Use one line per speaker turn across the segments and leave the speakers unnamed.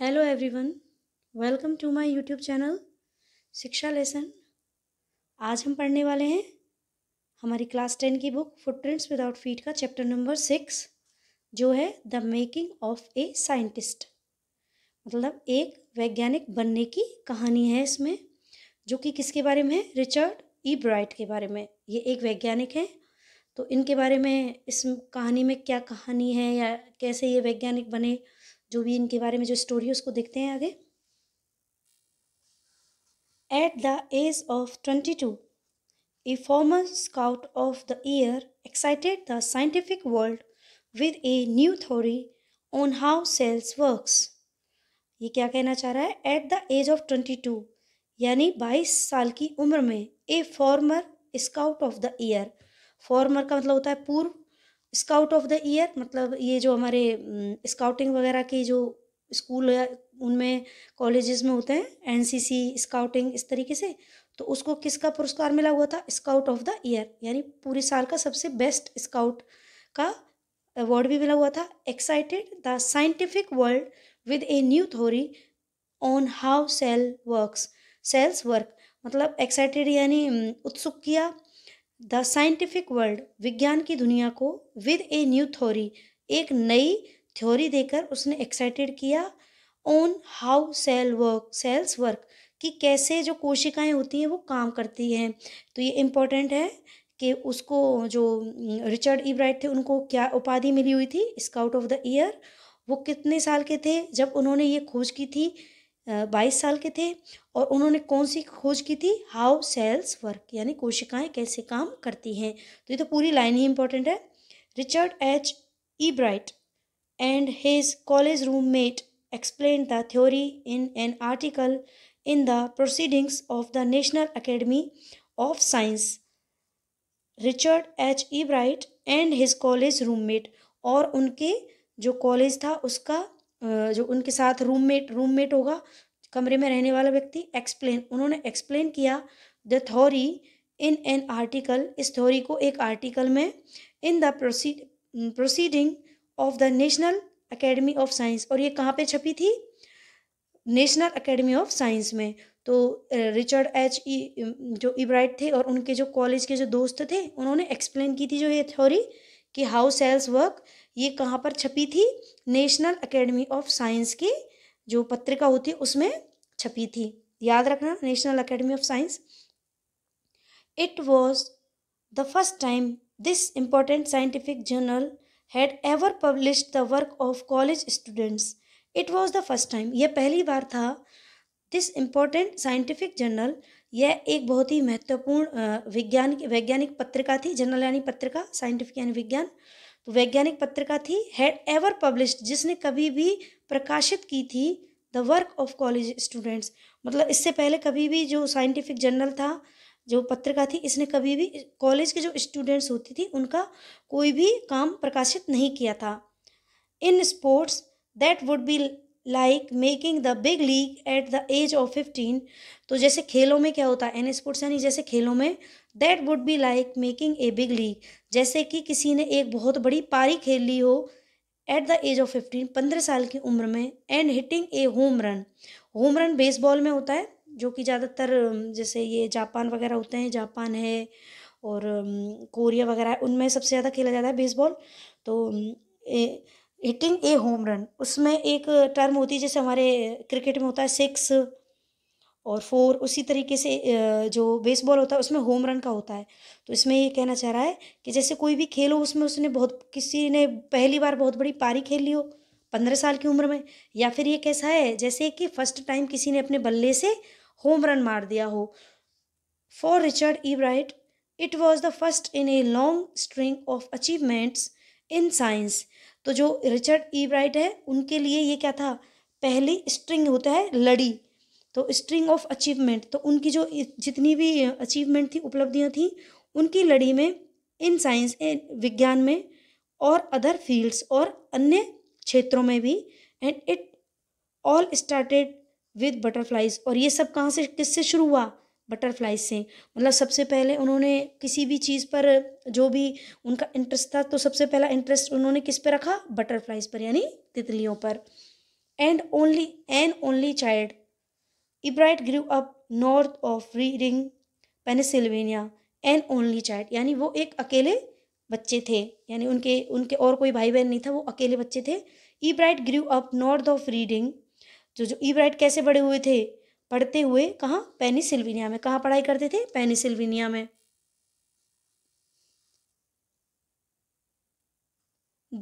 Hello everyone welcome to my YouTube channel Shiksha lesson आज हम पढ़ने वाले हैं हमारी क्लास टेन की बुक फुटप्रिंट्स विदाउट फीट का चैप्टर नंबर सिक्स जो है the making of a scientist मतलब एक वैज्ञानिक बनने की कहानी है इसमें जो कि किसके बारे में है रिचर्ड ई ब्राइट के बारे में ये एक वैज्ञानिक है तो इनके बारे में इस कहानी में क्या कहानी है या कैसे ये वैज्ञानिक बने जो भी इनके बारे में जो स्टोरी है उसको देखते हैं आगे at the age of twenty two a former scout of the year excited the scientific world with a new theory on how cells works ये क्या कहना चाह रहा है at the age of twenty two यानी बाईस साल की उम्र में a former scout of the year former का मतलब होता है पूर्व स्काउट ऑफ द ईयर मतलब ये जो हमारे स्काउटिंग वगैरह के जो स्कूल उनमें कॉलेजेस में होते हैं एनसीसी स्काउटिंग इस तरीके से तो उसको किसका पुरस्कार मिला हुआ था स्काउट ऑफ द ईयर यानी पूरे साल का सबसे बेस्ट स्काउट का अवार्ड भी मिला हुआ था excited the scientific world with a new theory on how cell works cells work मतलब एक्साइटेड यानी उत्सुक किया द साइंटिफिक वर्ल्ड विज्ञान की दुनिया को विद ए न्यू थ्योरी एक नई थ्योरी देकर उसने एक्साइटेड किया on how cell work cells work कि कैसे जो कोशिकाएं होती हैं वो काम करती हैं तो ये इम्पोर्टेंट है कि उसको जो रिचर्ड इब्राइट थे उनको क्या उपाधि मिली हुई थी स्काउट ऑफ द ईयर वो कितने साल के थे जब उन्होंने ये खोज की थी बाईस साल के थे और उन्होंने कौन सी खोज की थी हाउ सेल्स वर्क यानी कोशिकाएं कैसे काम करती हैं तो ये तो पूरी लाइन ही इम्पोर्टेंट है Richard H Ebright and his college roommate explain the theory in an article in the proceedings of the National Academy of Science Richard H Ebright and his college roommate और उनके जो college था उसका जो उनके साथ roommate roommate होगा कमरे में रहने वाला व्यक्ति एक्सप्लेन उन्होंने एक्सप्लेन किया द थोरी इन एन आर्टिकल इस थोरी को एक आर्टिकल में इन द प्रोसी proceeding of the National Academy of Science और ये कहाँ पे छपी थी नेशनल अकेडमी ऑफ साइंस में तो रिचर्ड एच ई जो इब्राइट थे और उनके जो कॉलेज के जो दोस्त थे उन्होंने एक्सप्लेन की थी जो ये थ्योरी कि हाउ सेल्स वर्क ये कहाँ पर छपी थी नेशनल अकेडमी ऑफ साइंस की जो पत्रिका होती है उसमें छपी थी याद रखना National Academy of Science it was the first time this important scientific journal had ever publish the work of college students it was the first time यह पहली बार था दिस इम्पोर्टेंट साइंटिफिक जर्नल यह एक बहुत ही महत्वपूर्ण वैज्ञानिक वैज्ञानिक पत्रिका थी जर्नल यानी पत्रिका साइंटिफिक यानी विज्ञान तो वैज्ञानिक पत्रिका थी हैड एवर पब्लिश्ड जिसने कभी भी प्रकाशित की थी the work of college students मतलब इससे पहले कभी भी जो साइंटिफिक जर्नल था जो पत्रिका थी इसने कभी भी कॉलेज के जो स्टूडेंट्स होती थी उनका कोई भी काम प्रकाशित नहीं किया था in sports that would be like making the big league at the age of fifteen तो जैसे खेलों में क्या होता है एन स्पोर्ट्स यानी जैसे खेलों में that would be like making a big league जैसे कि किसी ने एक बहुत बड़ी पारी खेल ली हो at the age of fifteen पंद्रह साल की उम्र में and hitting a home run home run baseball में होता है जो कि ज़्यादातर जैसे ये जापान वगैरह होते हैं जापान है और कोरिया वगैरह उनमें सबसे ज़्यादा खेला जाता है बेसबॉल तो a, hitting a home run उसमें एक टर्म होती है जैसे हमारे क्रिकेट में होता है सिक्स और फोर उसी तरीके से जो बेसबॉल होता है उसमें होम रन का होता है तो इसमें ये कहना चाह रहा है कि जैसे कोई भी खेल हो उसमें उसने बहुत किसी ने पहली बार बहुत बड़ी पारी खेल ली हो पंद्रह साल की उम्र में या फिर ये कैसा है जैसे कि फर्स्ट टाइम किसी ने अपने बल्ले से होम रन मार दिया हो for Richard Ebright it was the first in a long string of achievements in science तो जो रिचर्ड ई ब्राइट है उनके लिए ये क्या था पहली स्ट्रिंग होता है लड़ी तो स्ट्रिंग ऑफ अचीवमेंट तो उनकी जो जितनी भी अचीवमेंट थी उपलब्धियाँ थी उनकी लड़ी में इन साइंस विज्ञान में और अदर फील्ड्स और अन्य क्षेत्रों में भी and it all started with butterflies और ये सब कहाँ से किससे शुरू हुआ बटरफ्लाई से मतलब सबसे पहले उन्होंने किसी भी चीज़ पर जो भी उनका इंटरेस्ट था तो सबसे पहला इंटरेस्ट उन्होंने किस पर रखा बटरफ्लाइज पर यानी तितलियों पर and only an only child Ebright grew up north of Reading Pennsylvania an only child यानी वो एक अकेले बच्चे थे यानी उनके उनके और कोई भाई बहन नहीं था वो अकेले बच्चे थे Ebright grew up north of Reading जो जो ईब्राइट कैसे बड़े हुए थे पढ़ते हुए कहाँ पेनिसिल्वेनिया में कहाँ पढ़ाई करते थे पेनिसिल्वेनिया में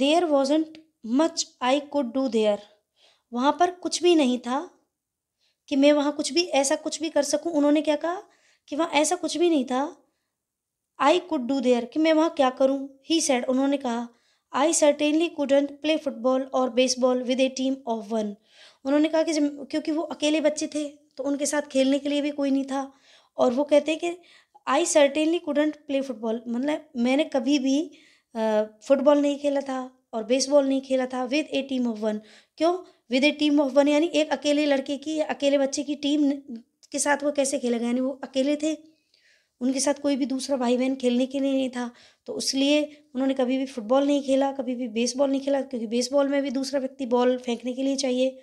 there wasn't much I could do there वहाँ पर कुछ भी नहीं था कि मैं वहाँ कुछ भी ऐसा कुछ भी कर सकूँ उन्होंने क्या कहा कि वहाँ ऐसा कुछ भी नहीं था आई कुड डू देयर कि मैं वहाँ क्या करूँ ही सेड उन्होंने कहा I certainly couldn't play football और baseball with a team of one उन्होंने कहा कि क्योंकि वो अकेले बच्चे थे तो उनके साथ खेलने के लिए भी कोई नहीं था और वो कहते हैं कि I certainly couldn't play football मतलब मैंने कभी भी फुटबॉल नहीं खेला था और बेसबॉल नहीं खेला था with a team of one क्यों with a team of one यानी एक अकेले लड़के की या अकेले बच्चे की टीम के साथ वो कैसे खेलेगा यानी वो अकेले थे उनके साथ कोई भी दूसरा भाई बहन खेलने के लिए नहीं था तो इसलिए उन्होंने कभी भी फुटबॉल नहीं खेला कभी भी बेसबॉल नहीं खेला क्योंकि बेसबॉल में भी दूसरा व्यक्ति बॉल फेंकने के लिए चाहिए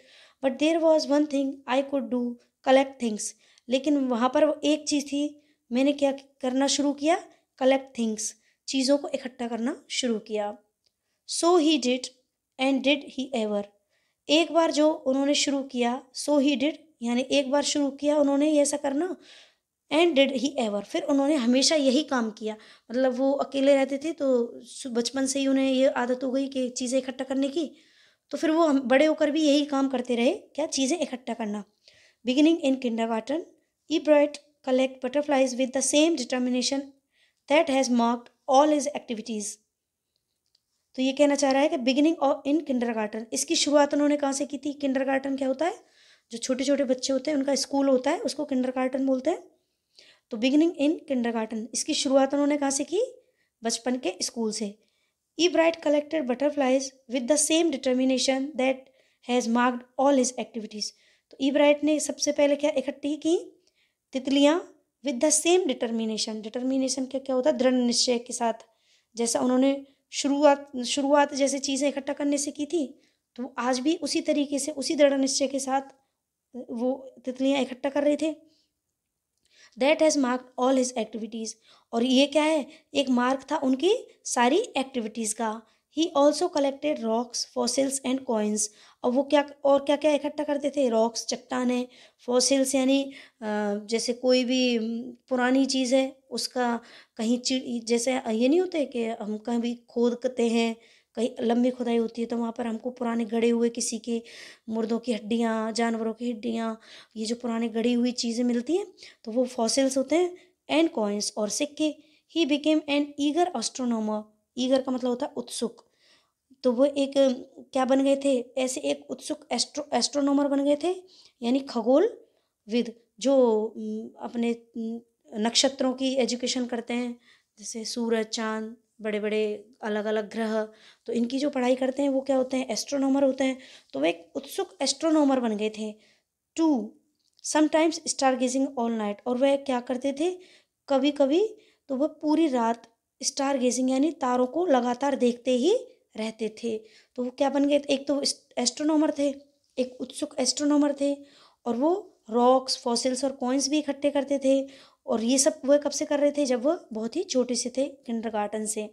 but there was one thing I could do collect things लेकिन वहाँ पर वो एक चीज़ थी मैंने क्या करना शुरू किया कलेक्ट थिंग्स चीज़ों को इकट्ठा करना शुरू किया so he did and did he ever एक बार जो उन्होंने शुरू किया सो ही डिड यानी एक बार शुरू किया उन्होंने ऐसा करना एंड डिड ही एवर फिर उन्होंने हमेशा यही काम किया मतलब वो अकेले रहते थे तो बचपन से ही उन्हें ये आदत हो गई कि चीज़ें इकट्ठा करने की तो फिर वो हम बड़े होकर भी यही काम करते रहे क्या चीज़ें इकट्ठा करना Beginning in kindergarten, Ebright collect butterflies with the same determination that has marked all his activities. तो ये कहना चाह रहा है कि बिगिनिंग और इन किंडरगार्टन इसकी शुरुआत उन्होंने कहाँ से की थी किंडरगार्टन क्या होता है जो छोटे छोटे बच्चे होते हैं उनका स्कूल होता है उसको किंडरगार्टन बोलते हैं तो बिगिनिंग इन किंडरगार्टन इसकी शुरुआत उन्होंने कहाँ से की बचपन के स्कूल से Ebright collected butterflies with the same determination that has marked all his activities तो ईब्राइट ने सबसे पहले क्या इकट्ठी की तितलियाँ with the same determination determination क्या क्या होता है दृढ़ निश्चय के साथ जैसा उन्होंने शुरुआत शुरुआत जैसे चीज़ें इकट्ठा करने से की थी तो आज भी उसी तरीके से उसी दृढ़ निश्चय के साथ वो तितलियाँ इकट्ठा कर रहे थे that has mark all his activities और ये क्या है एक मार्क था उनकी सारी एक्टिविटीज़ का he also collected rocks fossils and coins और वो क्या और क्या क्या इकट्ठा करते थे रॉक्स चट्टाने फॉसिल्स यानी जैसे कोई भी पुरानी चीज़ है उसका कहीं चिड़ जैसे ये नहीं होते कि हम कहीं खोदते हैं कहीं लंबी खुदाई होती है तो वहाँ पर हमको पुराने गड़े हुए किसी के मुर्दों की हड्डियाँ जानवरों की हड्डियाँ ये जो पुराने गड़ी हुई चीज़ें मिलती हैं तो वो फॉसिल्स होते हैं एंड कॉइन्स और सिक्के he became an eager astronomer eager का मतलब होता है उत्सुक तो वो एक क्या बन गए थे ऐसे एक उत्सुक एस्ट्रो एस्ट्रोनोमर बन गए थे यानी खगोल विद जो अपने नक्षत्रों की एजुकेशन करते हैं जैसे सूरज चांद बड़े बड़े अलग अलग ग्रह तो इनकी जो पढ़ाई करते हैं वो क्या होते हैं एस्ट्रोनोमर होते हैं तो वह एक उत्सुक एस्ट्रोनोमर बन गए थे too sometimes star gazing all night और वह क्या करते थे कभी कभी तो वह पूरी रात स्टार गेजिंग यानी तारों को लगातार देखते ही रहते थे तो वो क्या बन गए एक तो एस्ट्रोनॉमर थे एक उत्सुक एस्ट्रोनॉमर थे और वो रॉक्स फॉसिल्स और कॉइन्स भी इकट्ठे करते थे और ये सब वह कब से कर रहे थे जब वह बहुत ही छोटे से थे किंडरगार्टन से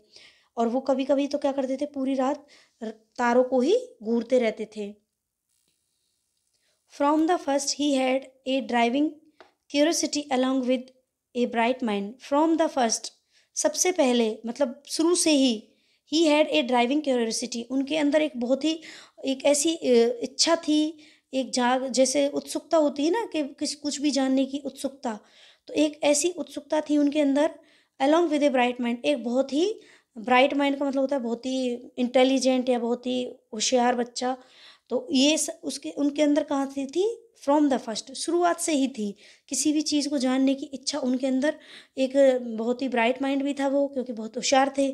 और वो कभी कभी तो क्या करते थे पूरी रात तारों को ही घूरते रहते थे from the first he had a driving curiosity along with a bright mind from the first सबसे पहले मतलब शुरू से ही he had a driving curiosity उनके अंदर एक बहुत ही एक ऐसी इच्छा थी एक जाग जैसे उत्सुकता होती है ना कि किस कुछ भी जानने की उत्सुकता तो एक ऐसी उत्सुकता थी उनके अंदर along with a bright mind एक बहुत ही ब्राइट माइंड का मतलब होता है बहुत ही इंटेलिजेंट या बहुत ही होशियार बच्चा तो ये उसके उनके अंदर कहाँ थी थी फ्रॉम द फर्स्ट शुरुआत से ही थी किसी भी चीज़ को जानने की इच्छा उनके अंदर एक बहुत ही ब्राइट माइंड भी था वो क्योंकि बहुत होशियार थे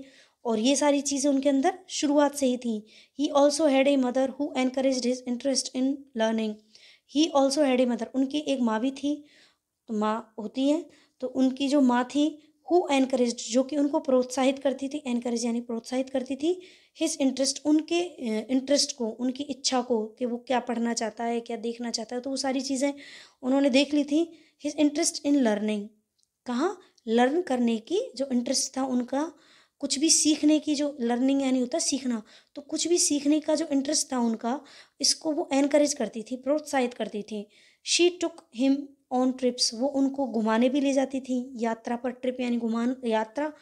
और ये सारी चीज़ें उनके अंदर शुरुआत से ही थी he also had a mother who encourage his interest in learning he also had a mother उनकी एक माँ भी थी तो माँ होती है तो उनकी जो माँ थी हु एनकरेज जो कि उनको प्रोत्साहित करती थी एनकरेज यानी प्रोत्साहित करती थी हिज इंटरेस्ट उनके इंटरेस्ट को उनकी इच्छा को कि वो क्या पढ़ना चाहता है क्या देखना चाहता है तो वो सारी चीज़ें उन्होंने देख ली थी हिज इंटरेस्ट इन लर्निंग कहाँ लर्न करने की जो इंटरेस्ट था उनका कुछ भी सीखने की जो लर्निंग यानी होता सीखना तो कुछ भी सीखने का जो इंटरेस्ट था उनका इसको वो एनकरेज करती थी प्रोत्साहित करती थी she took him on trips वो उनको घुमाने भी ले जाती थी यात्रा पर ट्रिप यानी घुमान यात्रा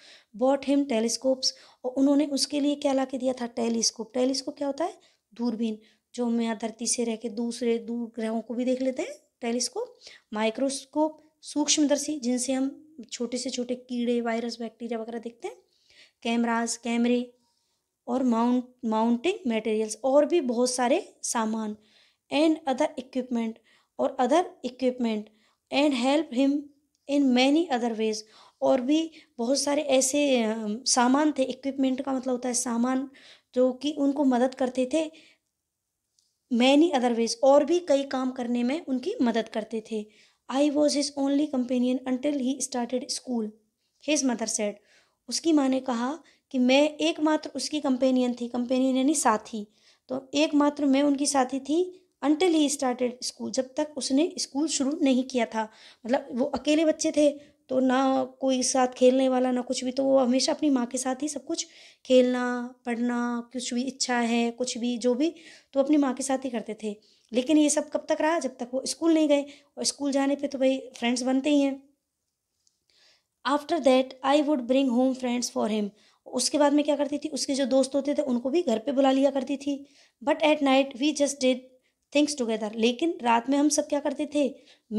बॉट हिम टेलीस्कोप्स और उन्होंने उसके लिए क्या ला के दिया था टेलीस्कोप टेलीस्कोप क्या होता है दूरबीन जो हम यहाँ धरती से रह के दूसरे दूर ग्रहों को भी देख लेते हैं टेलीस्कोप माइक्रोस्कोप सूक्ष्मदर्शी जिनसे हम छोटे से छोटे कीड़े वायरस बैक्टीरिया वगैरह देखते हैं कैमराज कैमरे और माउंट माउंटिंग मटेरियल्स और भी बहुत सारे सामान एंड अदर इक्विपमेंट और other equipment and help him in many other ways और भी बहुत सारे ऐसे सामान थे इक्विपमेंट का मतलब होता है सामान जो कि उनको मदद करते थे मैनी अदरवेज और भी कई काम करने में उनकी मदद करते थे I was his only companion until he started school his mother said उसकी माँ ने कहा कि मैं एकमात्र उसकी कंपेनियन थी कंपेनियन यानी साथी तो एकमात्र मैं उनकी साथी थी अनटिल ही स्टार्टेड स्कूल जब तक उसने स्कूल शुरू नहीं किया था मतलब वो अकेले बच्चे थे तो ना कोई साथ खेलने वाला ना कुछ भी तो वो हमेशा अपनी माँ के साथ ही सब कुछ खेलना पढ़ना कुछ भी इच्छा है कुछ भी जो भी तो अपनी माँ के साथ ही करते थे लेकिन ये सब कब तक रहा जब तक वो स्कूल नहीं गए और स्कूल जाने पे तो भाई फ्रेंड्स बनते ही हैं after that I would bring home friends for him उसके बाद में क्या करती थी उसके जो दोस्त होते थे उनको भी घर पे बुला लिया करती थी but at night we just did things together लेकिन रात में हम सब क्या करते थे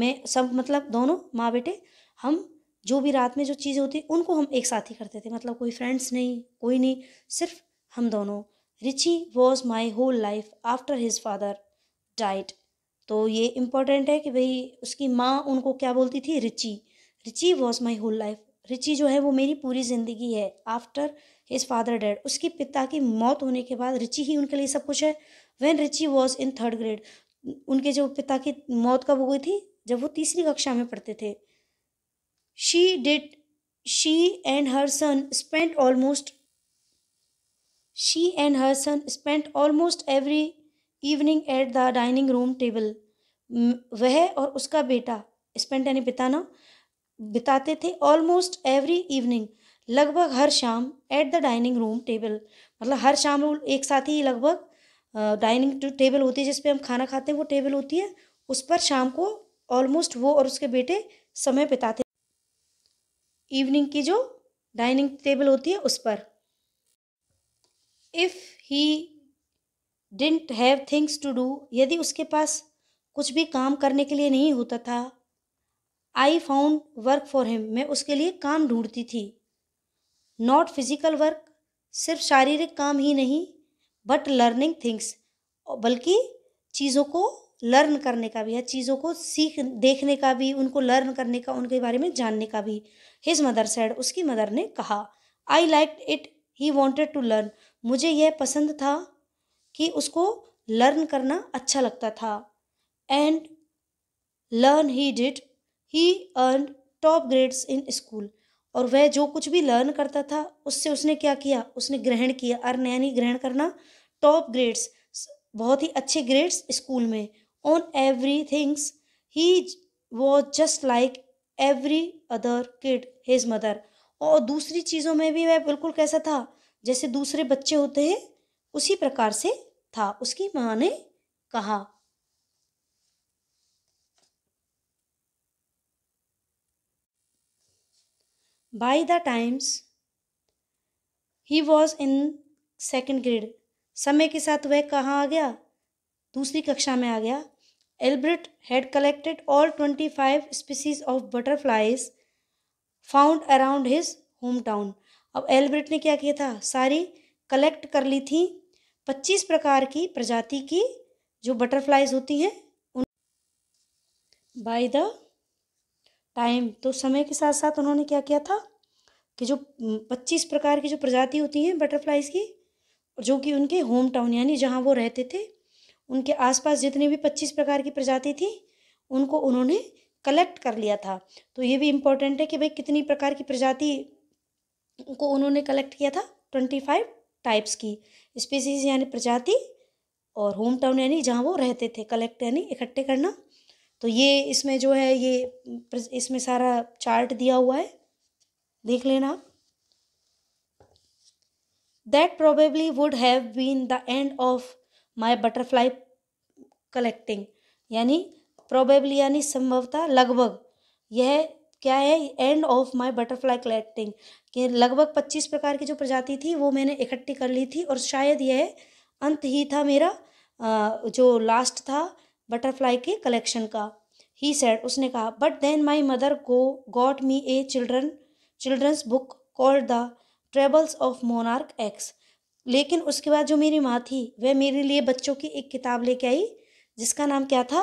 मैं सब मतलब दोनों माँ बेटे हम जो भी रात में जो चीज़ें होती उनको हम एक साथ ही करते थे मतलब कोई फ्रेंड्स नहीं कोई नहीं सिर्फ हम दोनों Richie was my whole life after his father died तो ये इम्पोर्टेंट है कि भाई उसकी माँ उनको क्या बोलती थी Richie Richie was my whole life Richie जो है वो मेरी पूरी ज़िंदगी है आफ्टर हिज फादर डैड उसके पिता की मौत होने के बाद रिची ही उनके लिए सब कुछ है when Richie was in third grade उनके जो पिता की मौत कब हो गई थी जब वो तीसरी कक्षा में पढ़ते थे she did she and her son spent almost she and her son spent almost every evening at the dining room table वह और उसका बेटा स्पेंट यानी पिता ना बिताते थे ऑलमोस्ट एवरी इवनिंग लगभग हर शाम at the dining room table मतलब हर शाम एक साथ ही लगभग डाइनिंग टेबल होती है जिसपे हम खाना खाते हैं वो टेबल होती है उस पर शाम को ऑलमोस्ट वो और उसके बेटे समय बिताते इवनिंग की जो डाइनिंग टेबल होती है उस पर if he didn't have things to do यदि उसके पास कुछ भी काम करने के लिए नहीं होता था I found work for him मैं उसके लिए काम ढूंढती थी नॉट फिजिकल वर्क सिर्फ शारीरिक काम ही नहीं बट लर्निंग थिंग्स बल्कि चीज़ों को लर्न करने का भी है चीज़ों को सीख देखने का भी उनको लर्न करने का उनके बारे में जानने का भी हिज मदर सैड उसकी मदर ने कहा I like it he wanted to learn मुझे यह पसंद था कि उसको लर्न करना अच्छा लगता था and learn he did he earn top grades in school और वह जो कुछ भी लर्न करता था उससे उसने क्या किया उसने ग्रहण किया अर्न यानी ग्रहण करना टॉप ग्रेड्स बहुत ही अच्छे ग्रेड्स स्कूल में on every things he was just like every other kid his mother और दूसरी चीज़ों में भी वह बिल्कुल कैसा था जैसे दूसरे बच्चे होते हैं उसी प्रकार से था उसकी माँ ने कहा by the times he was in second grade समय के साथ वह कहाँ आ गया दूसरी कक्षा में आ गया Ebright had collected all twenty five species of butterflies found around his home town अब एल्ब्रट ने क्या किया था सारी कलेक्ट कर ली थी पच्चीस प्रकार की प्रजाति की जो बटरफ्लाइज होती हैं उन बाय द टाइम तो समय के साथ साथ उन्होंने क्या किया था कि जो पच्चीस प्रकार की जो प्रजाति होती हैं बटरफ्लाइज की जो कि उनके होम टाउन यानी जहाँ वो रहते थे उनके आसपास जितने भी पच्चीस प्रकार की प्रजाति थी उनको उन्होंने कलेक्ट कर लिया था तो ये भी इम्पोर्टेंट है कि भाई कितनी प्रकार की प्रजाति को उन्होंने कलेक्ट किया था ट्वेंटी फाइव टाइप्स की स्पीसीज यानी प्रजाति और होम टाउन यानी जहाँ वो रहते थे कलेक्ट यानी इकट्ठे करना तो ये इसमें जो है ये इसमें सारा चार्ट दिया हुआ है देख लेना आप that probably would have been the end of my butterfly collecting यानी probably यानी संभवतः लगभग यह क्या है end of my butterfly collecting कि लगभग पच्चीस प्रकार की जो प्रजाति थी वो मैंने इकट्ठी कर ली थी और शायद यह अंत ही था मेरा जो लास्ट था बटरफ्लाई के कलेक्शन का ही सेड उसने कहा but then my mother go got me a children children's book called the travels of Monarch X लेकिन उसके बाद जो मेरी माँ थी वह मेरे लिए बच्चों की एक किताब लेके आई जिसका नाम क्या था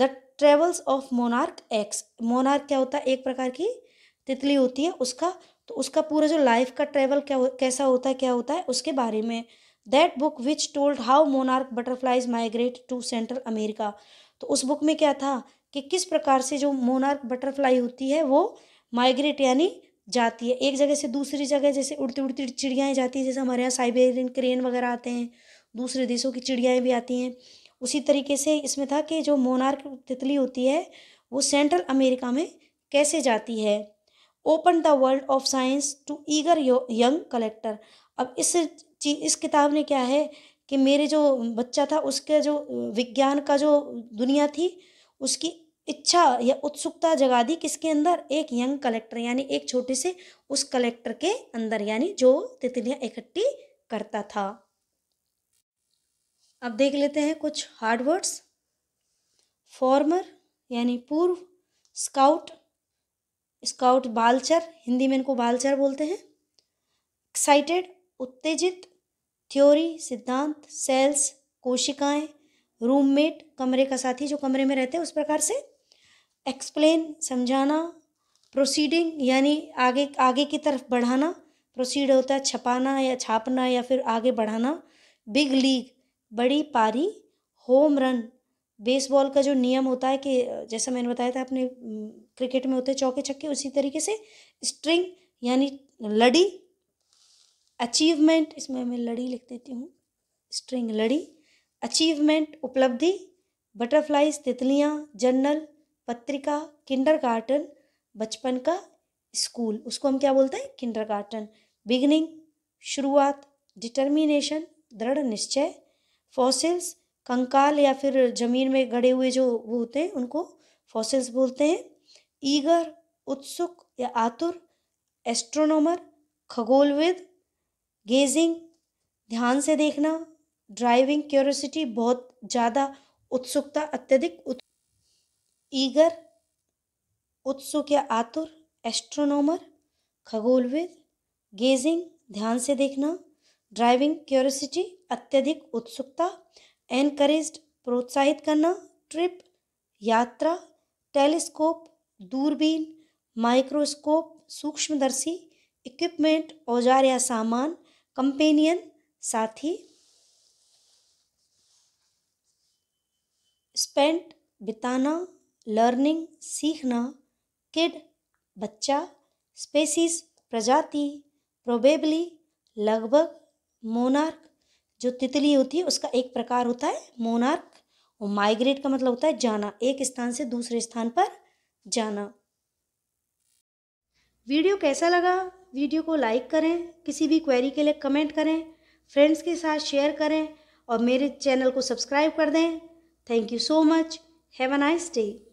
the travels of Monarch X monarch क्या होता है एक प्रकार की तितली होती है उसका तो उसका पूरा जो लाइफ का ट्रेवल क्या कैसा होता है क्या होता है उसके बारे में that book which told how monarch butterflies migrate to Central America तो उस बुक में क्या था कि किस प्रकार से जो मोनार्क बटरफ्लाई होती है वो माइग्रेट यानी जाती है एक जगह से दूसरी जगह जैसे उड़ती उड़ती चिड़ियाएँ जाती है जैसे हमारे यहाँ साइबेरियन क्रेन वगैरह आते हैं दूसरे देशों की चिड़ियाएँ भी आती हैं उसी तरीके से इसमें था कि जो मोनार्क तितली होती है वो सेंट्रल अमेरिका में कैसे जाती है open the world of science to eager young collector अब इस इस किताब ने क्या है कि मेरे जो बच्चा था उसके जो विज्ञान का जो दुनिया थी उसकी इच्छा या उत्सुकता जगा दी किसके अंदर एक यंग कलेक्टर यानी एक छोटे से उस कलेक्टर के अंदर यानी जो तितलियां इकट्ठी करता था अब देख लेते हैं कुछ हार्ड वर्ड्स फॉर्मर यानी पूर्व स्काउट स्काउट बालचर हिंदी में इनको बालचर बोलते हैं एक्साइटेड उत्तेजित थ्योरी सिद्धांत सेल्स कोशिकाएं रूममेट कमरे का साथी जो कमरे में रहते हैं उस प्रकार से एक्सप्लेन समझाना प्रोसीडिंग यानी आगे आगे की तरफ बढ़ाना प्रोसीड होता है छपाना या छापना या फिर आगे बढ़ाना बिग लीग बड़ी पारी होम रन बेसबॉल का जो नियम होता है कि जैसा मैंने बताया था अपने क्रिकेट में होते चौके छक्के उसी तरीके से स्ट्रिंग यानी लड़ी अचीवमेंट इसमें मैं लड़ी लिख देती हूँ स्ट्रिंग लड़ी अचीवमेंट उपलब्धि बटरफ्लाइज तितलियाँ जर्नल पत्रिका किंडरगार्टन बचपन का स्कूल उसको हम क्या बोलते हैं किंडरगार्टन बिगनिंग शुरुआत डिटर्मिनेशन दृढ़ निश्चय फॉसिल्स कंकाल या फिर जमीन में गड़े हुए जो वो होते हैं उनको फॉसिल्स बोलते हैं ईगर उत्सुक या आतुर एस्ट्रोनोमर खगोलविद गेजिंग ध्यान से देखना ड्राइविंग क्यूरोसिटी बहुत ज़्यादा उत्सुकता अत्यधिक उत्सुक ईगर उत्सुक या आतुर एस्ट्रोनोमर खगोलविद गेजिंग ध्यान से देखना ड्राइविंग क्यूरसिटी अत्यधिक उत्सुकता एनकरेज प्रोत्साहित करना ट्रिप यात्रा टेलीस्कोप दूरबीन माइक्रोस्कोप सूक्ष्मदर्शी इक्विपमेंट औजार या सामान कंपेनियन साथी स्पेंट बिताना लर्निंग सीखना किड बच्चा स्पेसिस प्रजाति प्रोबेबली लगभग मोनार्क जो तितली होती है उसका एक प्रकार होता है मोनार्क और माइग्रेट का मतलब होता है जाना एक स्थान से दूसरे स्थान पर जाना वीडियो कैसा लगा वीडियो को लाइक करें किसी भी क्वेरी के लिए कमेंट करें फ्रेंड्स के साथ शेयर करें और मेरे चैनल को सब्सक्राइब कर दें thank you so much have a nice day